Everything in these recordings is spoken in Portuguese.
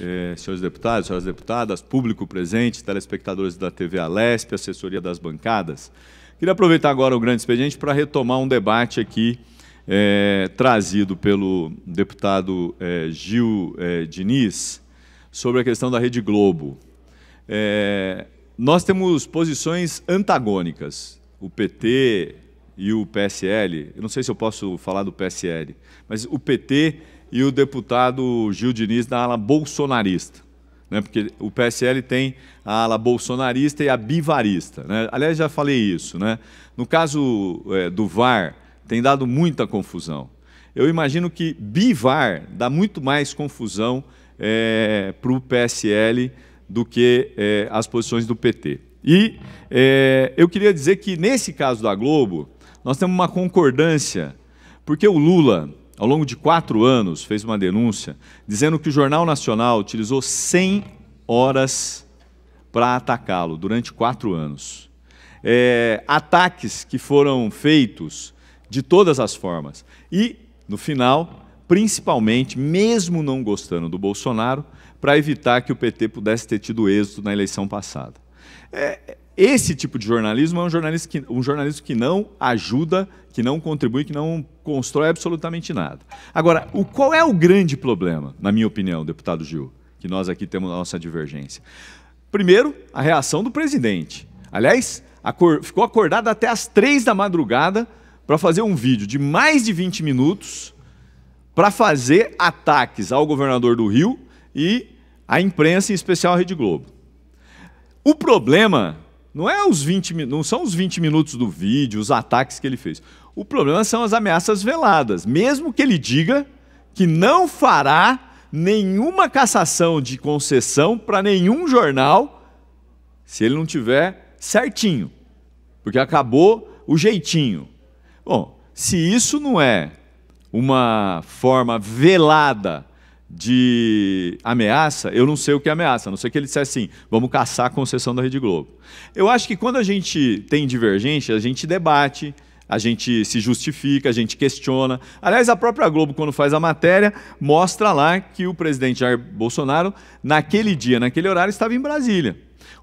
É, senhores deputados, senhoras deputadas, público presente, telespectadores da TV Alesp, assessoria das bancadas. Queria aproveitar agora o grande expediente para retomar um debate aqui é, trazido pelo deputado é, Gil Diniz sobre a questão da Rede Globo. nós temos posições antagônicas. O PT e o PSL, eu não sei se eu posso falar do PSL, mas o PT e o deputado Gil Diniz da ala bolsonarista. Né? Porque o PSL tem a ala bolsonarista e a bivarista. Né? Aliás, já falei isso. Né? No caso é, do VAR, tem dado muita confusão. Eu imagino que bivar dá muito mais confusão é, para o PSL do que é, as posições do PT. E é, eu queria dizer que, nesse caso da Globo, nós temos uma concordância, porque o Lula ao longo de quatro anos, fez uma denúncia dizendo que o Jornal Nacional utilizou 100 horas para atacá-lo durante quatro anos. É, ataques que foram feitos de todas as formas. E, no final, principalmente, mesmo não gostando do Bolsonaro, para evitar que o PT pudesse ter tido êxito na eleição passada. É, esse tipo de jornalismo é um jornalismo, que, um jornalismo que não ajuda, que não contribui, que não constrói absolutamente nada. Agora, o, qual é o grande problema, na minha opinião, deputado Gil, que nós aqui temos a nossa divergência? Primeiro, a reação do presidente. Aliás, acor ficou acordado até as três da madrugada para fazer um vídeo de mais de 20 minutos para fazer ataques ao governador do Rio e à imprensa, em especial à Rede Globo. O problema não, é os 20, não são os 20 minutos do vídeo, os ataques que ele fez. O problema são as ameaças veladas. Mesmo que ele diga que não fará nenhuma cassação de concessão para nenhum jornal se ele não tiver certinho, porque acabou o jeitinho. Bom, se isso não é uma forma velada de ameaça, eu não sei o que é ameaça, a não sei que ele dissesse assim, vamos caçar a concessão da Rede Globo. Eu acho que quando a gente tem divergência, a gente debate, a gente se justifica, a gente questiona. Aliás, a própria Globo, quando faz a matéria, mostra lá que o presidente Jair Bolsonaro, naquele dia, naquele horário, estava em Brasília.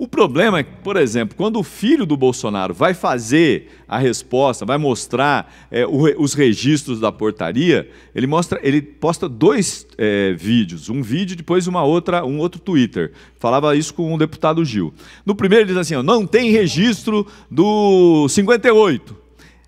O problema é que, por exemplo, quando o filho do Bolsonaro vai fazer a resposta, vai mostrar é, o, os registros da portaria, ele mostra, ele posta dois é, vídeos, um vídeo depois uma outra, um outro Twitter. Falava isso com o deputado Gil. No primeiro ele diz assim, ó, não tem registro do 58.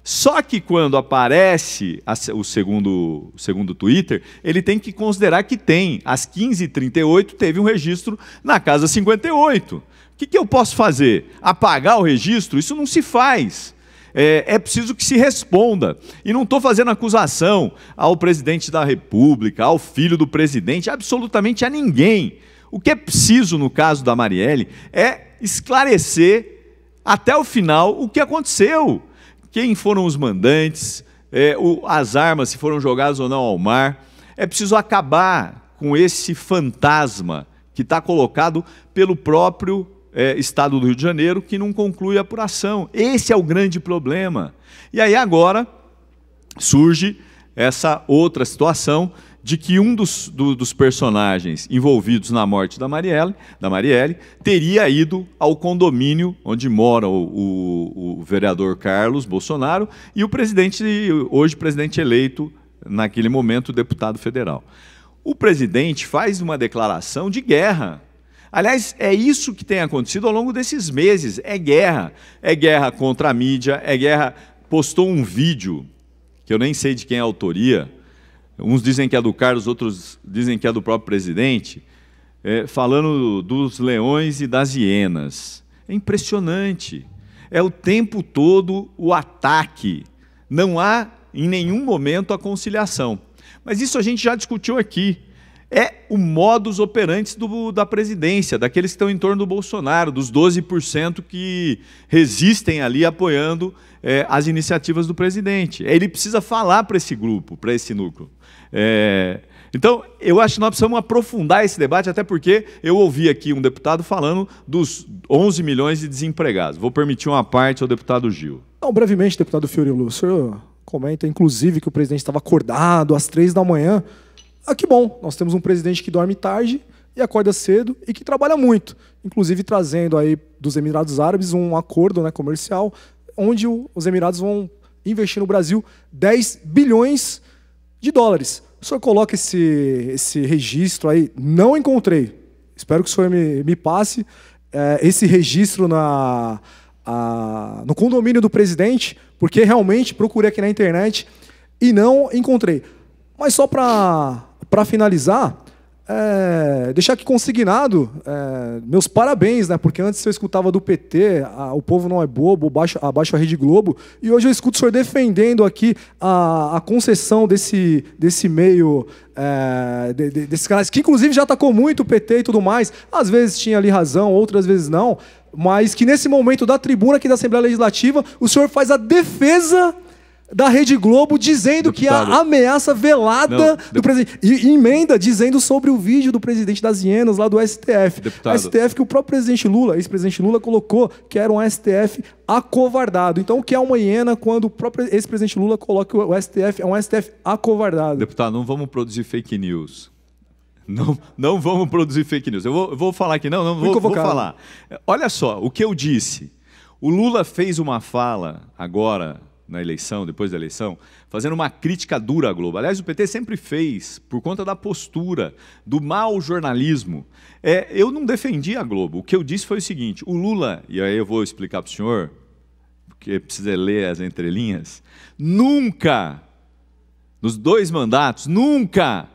Só que quando aparece a, o segundo, o segundo Twitter, ele tem que considerar que tem. Às 15h38 teve um registro na Casa 58 que, que eu posso fazer? Apagar o registro? Isso não se faz. É, é, preciso que se responda. E não estou fazendo acusação ao presidente da República, ao filho do presidente, absolutamente a ninguém. O que é preciso, no caso da Marielle, é esclarecer até o final o que aconteceu. Quem foram os mandantes, é, o, as armas, se foram jogadas ou não ao mar. É preciso acabar com esse fantasma que está colocado pelo próprio é, Estado do Rio de Janeiro que não conclui a apuração. Esse é o grande problema. E aí agora surge essa outra situação de que um dos, do, dos personagens envolvidos na morte da Marielle, da Marielle teria ido ao condomínio onde mora o, o, o vereador Carlos Bolsonaro e o presidente, hoje presidente eleito, naquele momento, deputado federal. O presidente faz uma declaração de guerra Aliás, é isso que tem acontecido ao longo desses meses. É guerra. É guerra contra a mídia, é guerra. Postou um vídeo, que eu nem sei de quem é a autoria. Uns dizem que é do Carlos, outros dizem que é do próprio presidente, é, falando dos leões e das hienas. É impressionante. É o tempo todo o ataque. Não há, em nenhum momento, a conciliação. Mas isso a gente já discutiu aqui é o modus operandi do, da presidência, daqueles que estão em torno do Bolsonaro, dos 12% que resistem ali apoiando é, as iniciativas do presidente. Ele precisa falar para esse grupo, para esse núcleo. É, então, eu acho que nós precisamos aprofundar esse debate, até porque eu ouvi aqui um deputado falando dos 11 milhões de desempregados. Vou permitir uma parte ao deputado Gil. Não, brevemente, deputado Fiorilo, o senhor comenta, inclusive, que o presidente estava acordado às três da manhã ah, que bom, nós temos um presidente que dorme tarde e acorda cedo e que trabalha muito, inclusive trazendo aí dos Emirados Árabes um acordo né, comercial onde os Emirados vão investir no Brasil 10 bilhões de dólares. O senhor coloca esse, esse registro aí, não encontrei, espero que o senhor me, me passe é, esse registro na, a, no condomínio do presidente, porque realmente procurei aqui na internet e não encontrei. Mas só para para finalizar, é, deixar aqui consignado é, meus parabéns, né? Porque antes eu escutava do PT, a, o povo não é bobo, abaixo, abaixo a Rede Globo, e hoje eu escuto o senhor defendendo aqui a, a concessão desse, desse meio, é, de, de, desses canais, que inclusive já atacou muito o PT e tudo mais. Às vezes tinha ali razão, outras vezes não, mas que nesse momento da tribuna aqui da Assembleia Legislativa, o senhor faz a defesa da Rede Globo dizendo Deputado. que a ameaça velada Não, do presidente. E emenda dizendo sobre o vídeo do presidente das hienas lá do STF. Deputado. STF que o próprio presidente Lula, ex-presidente Lula, colocou que era um STF acovardado. Então, o que é uma hiena quando o próprio ex-presidente Lula coloca o STF? É um STF acovardado. Deputado, não vamos produzir fake news. Não, não vamos produzir fake news. Eu vou, vou falar aqui, não, não vou, vou falar. Olha só, o que eu disse. O Lula fez uma fala agora na eleição, depois da eleição, fazendo uma crítica dura à Globo. Aliás, o PT sempre fez, por conta da postura, do mau jornalismo. É, eu não defendi a Globo. O que eu disse foi o seguinte: o Lula, e aí eu vou explicar para o senhor, porque precisa ler as entrelinhas, nunca, nos dois mandatos, nunca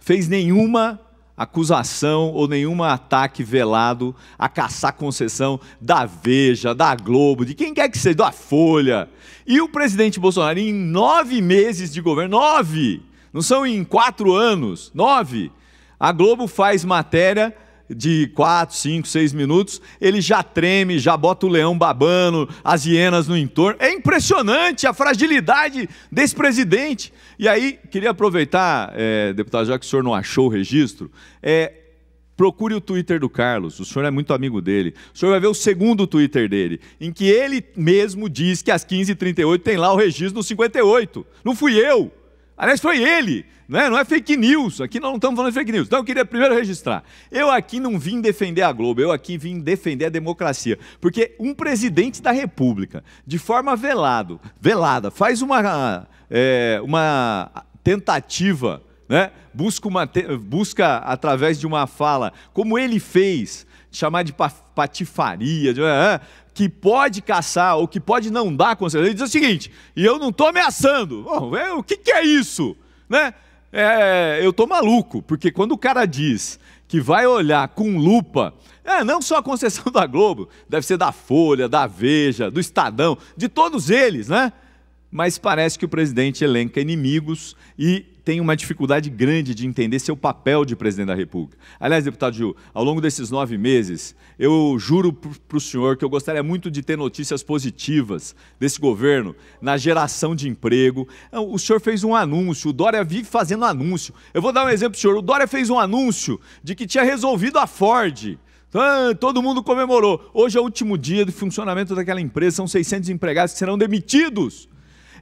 fez nenhuma acusação ou nenhum ataque velado a caçar concessão da Veja, da Globo, de quem quer que seja, da Folha. E o presidente Bolsonaro, em nove meses de governo, nove, não são em quatro anos, nove, a Globo faz matéria de 4, 5, 6 minutos, ele já treme, já bota o leão babando, as hienas no entorno. É impressionante a fragilidade desse presidente. E aí, queria aproveitar, é, deputado, já que o senhor não achou o registro, é, Procure o Twitter do Carlos, o senhor é muito amigo dele. O senhor vai ver o segundo Twitter dele, em que ele mesmo diz que às 15h38 tem lá o registro no 58. Não fui eu! Aliás, foi ele, né? não é fake news. Aqui nós não estamos falando de fake news. Então eu queria primeiro registrar. Eu aqui não vim defender a Globo, eu aqui vim defender a democracia. Porque um presidente da República, de forma velado, velada, faz uma, é, uma tentativa, né? busca, uma, busca através de uma fala, como ele fez, chamar de patifaria, de, né? que pode caçar ou que pode não dar concessão, ele diz o seguinte: e eu não estou ameaçando. Bom, é, o que, que, é isso? Né? É, eu estou maluco, porque quando o cara diz que vai olhar com lupa, é, não só a concessão da Globo, deve ser da Folha, da Veja, do Estadão, de todos eles, né? Mas parece que o presidente elenca inimigos e tem uma dificuldade grande de entender seu papel de presidente da República. Aliás, deputado Gil, ao longo desses nove meses, eu juro para o senhor que eu gostaria muito de ter notícias positivas desse governo na geração de emprego. O senhor fez um anúncio, o Dória vive fazendo anúncio. Eu vou dar um exemplo, senhor. O Dória fez um anúncio de que tinha resolvido a Ford. todo mundo comemorou. Hoje é o último dia de funcionamento daquela empresa, são 600 empregados que serão demitidos.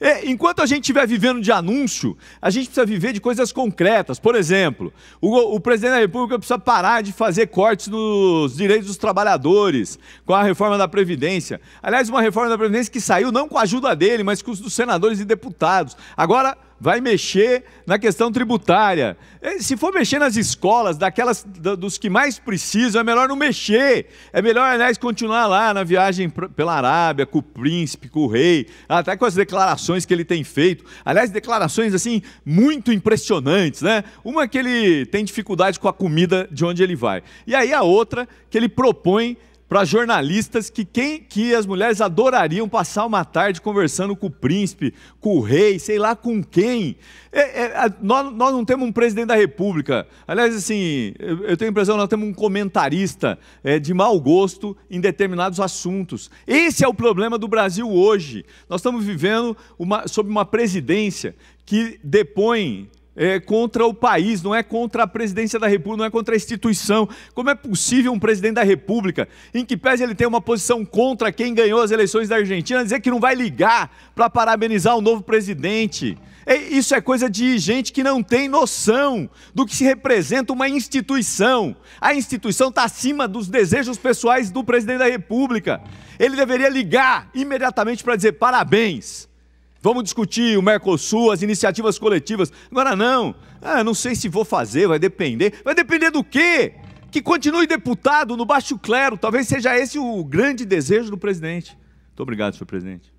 É, enquanto a gente estiver vivendo de anúncio, a gente precisa viver de coisas concretas. Por exemplo, o, o presidente da República precisa parar de fazer cortes nos direitos dos trabalhadores com a reforma da Previdência. Aliás, uma reforma da Previdência que saiu não com a ajuda dele, mas com os dos senadores e deputados. Agora, vai mexer na questão tributária. Eh, se for mexer nas escolas, daquelas dos que mais precisam, é melhor não mexer. É melhor, aliás, continuar lá na viagem pela Arábia, com o príncipe, com o rei, até com as declarações que ele tem feito. Aliás, declarações assim muito impressionantes, né? Uma que ele tem dificuldade com a comida de onde ele vai. E aí a outra que ele propõe para jornalistas que quem que as mulheres adorariam passar uma tarde conversando com o príncipe, com o rei, sei lá com quem. É, é, nós, nós não temos um presidente da república. Aliás, assim, eu, tenho a impressão que nós temos um comentarista é, de mau gosto em determinados assuntos. Esse é o problema do Brasil hoje. Nós estamos vivendo uma, sob uma presidência que depõe é, contra o país, não é contra a presidência da República, não é contra a instituição. Como é possível um presidente da República, em que pese ele ter uma posição contra quem ganhou as eleições da Argentina, dizer que não vai ligar para parabenizar o novo presidente? É, isso é coisa de gente que não tem noção do que se representa uma instituição. A instituição está acima dos desejos pessoais do presidente da República. Ele deveria ligar imediatamente para dizer parabéns. Vamos discutir o Mercosul, as iniciativas coletivas. Agora não. Ah, não sei se vou fazer, vai depender. Vai depender do quê? Que continue deputado no baixo clero. Talvez seja esse o grande desejo do presidente. Muito obrigado, senhor presidente.